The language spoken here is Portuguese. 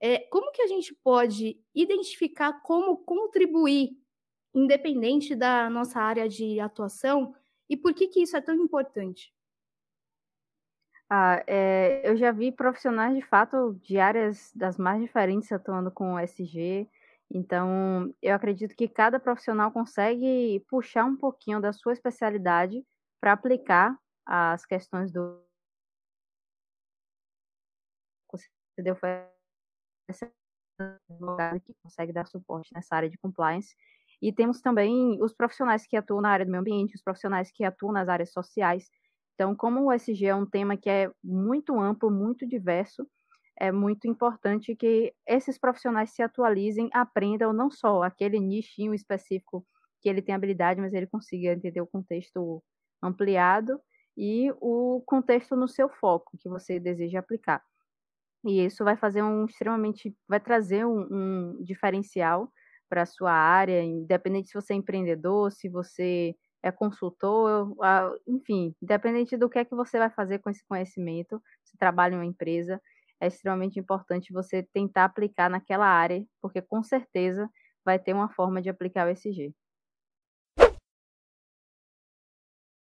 é, como que a gente pode identificar como contribuir, independente da nossa área de atuação, e por que, que isso é tão importante? Ah, é, eu já vi profissionais de fato de áreas das mais diferentes atuando com o SG. Então, eu acredito que cada profissional consegue puxar um pouquinho da sua especialidade para aplicar as questões do. Você deu advogada que consegue dar suporte nessa área de compliance. E temos também os profissionais que atuam na área do meio ambiente, os profissionais que atuam nas áreas sociais. Então, como o SG é um tema que é muito amplo, muito diverso, é muito importante que esses profissionais se atualizem, aprendam não só aquele nichinho específico que ele tem habilidade, mas ele consiga entender o contexto ampliado e o contexto no seu foco que você deseja aplicar. E isso vai fazer um extremamente, vai trazer um, um diferencial para a sua área, independente se você é empreendedor, se você é consultor, enfim, independente do que é que você vai fazer com esse conhecimento, se trabalha em uma empresa, é extremamente importante você tentar aplicar naquela área, porque com certeza vai ter uma forma de aplicar o SG.